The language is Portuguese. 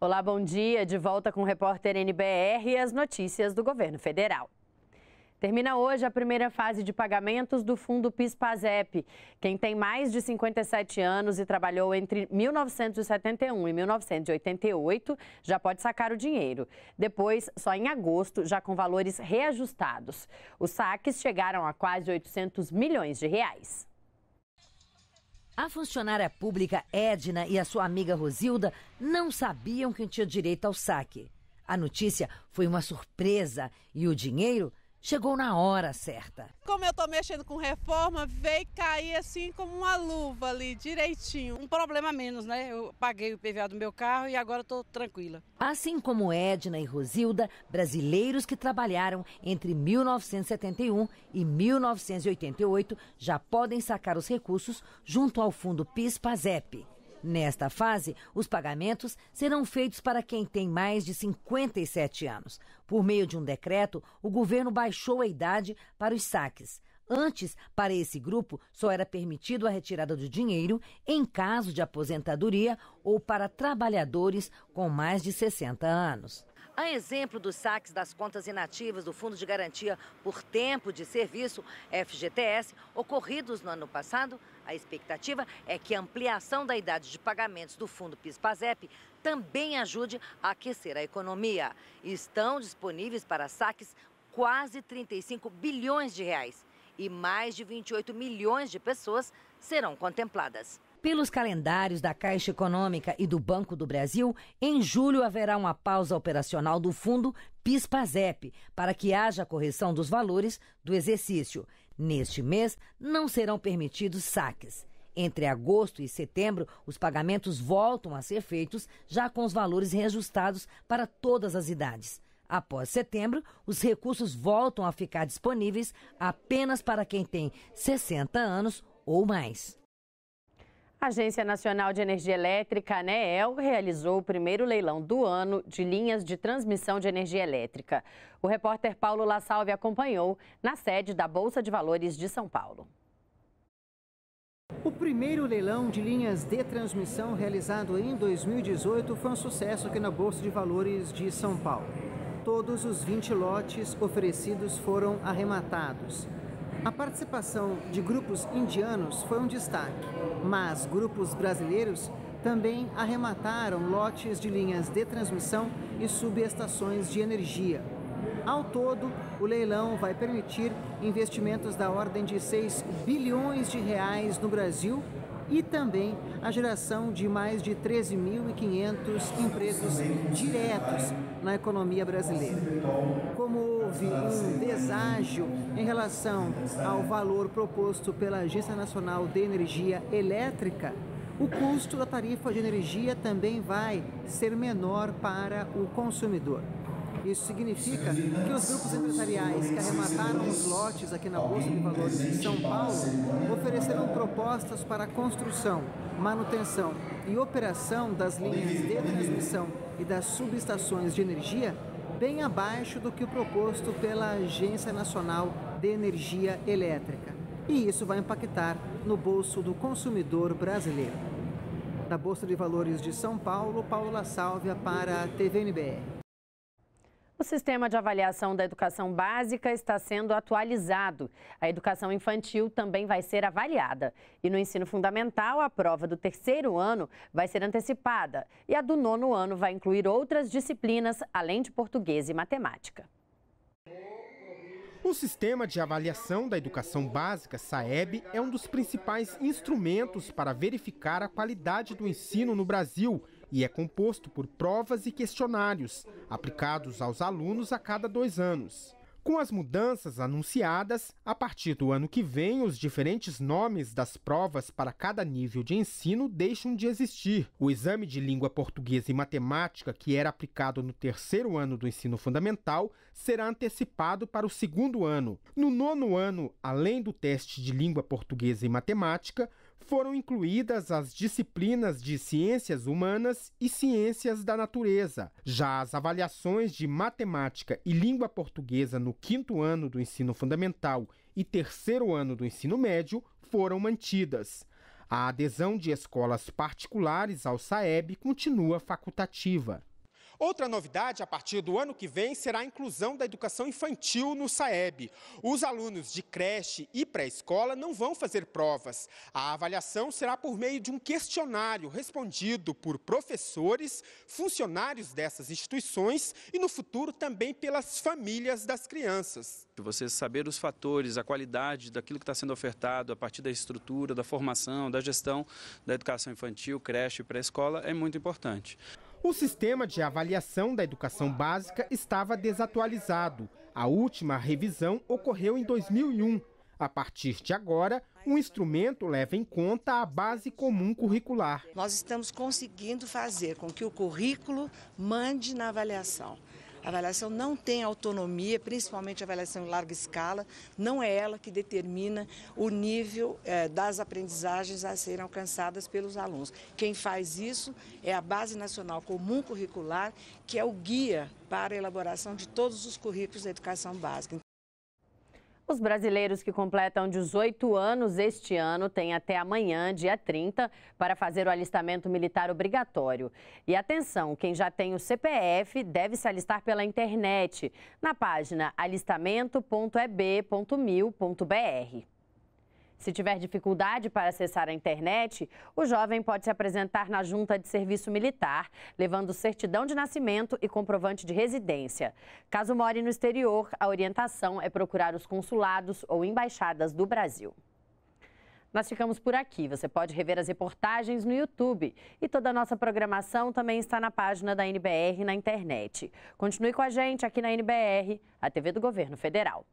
Olá, bom dia. De volta com o repórter NBR e as notícias do governo federal. Termina hoje a primeira fase de pagamentos do Fundo PIS-PASEP. Quem tem mais de 57 anos e trabalhou entre 1971 e 1988 já pode sacar o dinheiro. Depois, só em agosto, já com valores reajustados. Os saques chegaram a quase 800 milhões de reais. A funcionária pública Edna e a sua amiga Rosilda não sabiam que tinha direito ao saque. A notícia foi uma surpresa e o dinheiro chegou na hora certa. Como eu estou mexendo com reforma, veio cair assim como uma luva ali, direitinho. Um problema menos, né? Eu paguei o PVA do meu carro e agora estou tranquila. Assim como Edna e Rosilda, brasileiros que trabalharam entre 1971 e 1988 já podem sacar os recursos junto ao fundo PIS-PASEP. Nesta fase, os pagamentos serão feitos para quem tem mais de 57 anos. Por meio de um decreto, o governo baixou a idade para os saques. Antes, para esse grupo, só era permitido a retirada do dinheiro em caso de aposentadoria ou para trabalhadores com mais de 60 anos. A exemplo dos saques das contas inativas do Fundo de Garantia por Tempo de Serviço, FGTS, ocorridos no ano passado, a expectativa é que a ampliação da idade de pagamentos do Fundo PIS-PASEP também ajude a aquecer a economia. Estão disponíveis para saques quase 35 bilhões de reais e mais de 28 milhões de pessoas serão contempladas. Pelos calendários da Caixa Econômica e do Banco do Brasil, em julho haverá uma pausa operacional do fundo PIS-PASEP para que haja correção dos valores do exercício. Neste mês, não serão permitidos saques. Entre agosto e setembro, os pagamentos voltam a ser feitos já com os valores reajustados para todas as idades. Após setembro, os recursos voltam a ficar disponíveis apenas para quem tem 60 anos ou mais. A Agência Nacional de Energia Elétrica, ANEEL, né, realizou o primeiro leilão do ano de linhas de transmissão de energia elétrica. O repórter Paulo Lassalve acompanhou na sede da Bolsa de Valores de São Paulo. O primeiro leilão de linhas de transmissão realizado em 2018 foi um sucesso aqui na Bolsa de Valores de São Paulo. Todos os 20 lotes oferecidos foram arrematados. A participação de grupos indianos foi um destaque, mas grupos brasileiros também arremataram lotes de linhas de transmissão e subestações de energia. Ao todo, o leilão vai permitir investimentos da ordem de 6 bilhões de reais no Brasil e também a geração de mais de 13.500 empregos diretos na economia brasileira. Como houve um deságio em relação ao valor proposto pela Agência Nacional de Energia Elétrica, o custo da tarifa de energia também vai ser menor para o consumidor. Isso significa que os grupos empresariais que arremataram os lotes aqui na Bolsa de Valores de São Paulo ofereceram propostas para a construção, manutenção e operação das linhas de transmissão e das subestações de energia bem abaixo do que o proposto pela Agência Nacional de Energia Elétrica. E isso vai impactar no bolso do consumidor brasileiro. Da Bolsa de Valores de São Paulo, Paula Sálvia para a TVNBR. O sistema de avaliação da educação básica está sendo atualizado. A educação infantil também vai ser avaliada. E no ensino fundamental, a prova do terceiro ano vai ser antecipada. E a do nono ano vai incluir outras disciplinas, além de português e matemática. O Sistema de Avaliação da Educação Básica, SAEB, é um dos principais instrumentos para verificar a qualidade do ensino no Brasil e é composto por provas e questionários aplicados aos alunos a cada dois anos. Com as mudanças anunciadas, a partir do ano que vem, os diferentes nomes das provas para cada nível de ensino deixam de existir. O exame de língua portuguesa e matemática, que era aplicado no terceiro ano do ensino fundamental, será antecipado para o segundo ano. No nono ano, além do teste de língua portuguesa e matemática, foram incluídas as disciplinas de ciências humanas e ciências da natureza. Já as avaliações de matemática e língua portuguesa no quinto ano do ensino fundamental e terceiro ano do ensino médio foram mantidas. A adesão de escolas particulares ao SAEB continua facultativa. Outra novidade, a partir do ano que vem, será a inclusão da educação infantil no SAEB. Os alunos de creche e pré-escola não vão fazer provas. A avaliação será por meio de um questionário respondido por professores, funcionários dessas instituições e, no futuro, também pelas famílias das crianças. Você saber os fatores, a qualidade daquilo que está sendo ofertado a partir da estrutura, da formação, da gestão da educação infantil, creche e pré-escola é muito importante. O sistema de avaliação da educação básica estava desatualizado. A última revisão ocorreu em 2001. A partir de agora, o um instrumento leva em conta a base comum curricular. Nós estamos conseguindo fazer com que o currículo mande na avaliação. A avaliação não tem autonomia, principalmente a avaliação em larga escala, não é ela que determina o nível é, das aprendizagens a serem alcançadas pelos alunos. Quem faz isso é a Base Nacional Comum Curricular, que é o guia para a elaboração de todos os currículos da educação básica. Os brasileiros que completam 18 anos este ano têm até amanhã, dia 30, para fazer o alistamento militar obrigatório. E atenção, quem já tem o CPF deve se alistar pela internet, na página alistamento.eb.mil.br. Se tiver dificuldade para acessar a internet, o jovem pode se apresentar na junta de serviço militar, levando certidão de nascimento e comprovante de residência. Caso more no exterior, a orientação é procurar os consulados ou embaixadas do Brasil. Nós ficamos por aqui. Você pode rever as reportagens no YouTube. E toda a nossa programação também está na página da NBR na internet. Continue com a gente aqui na NBR, a TV do Governo Federal.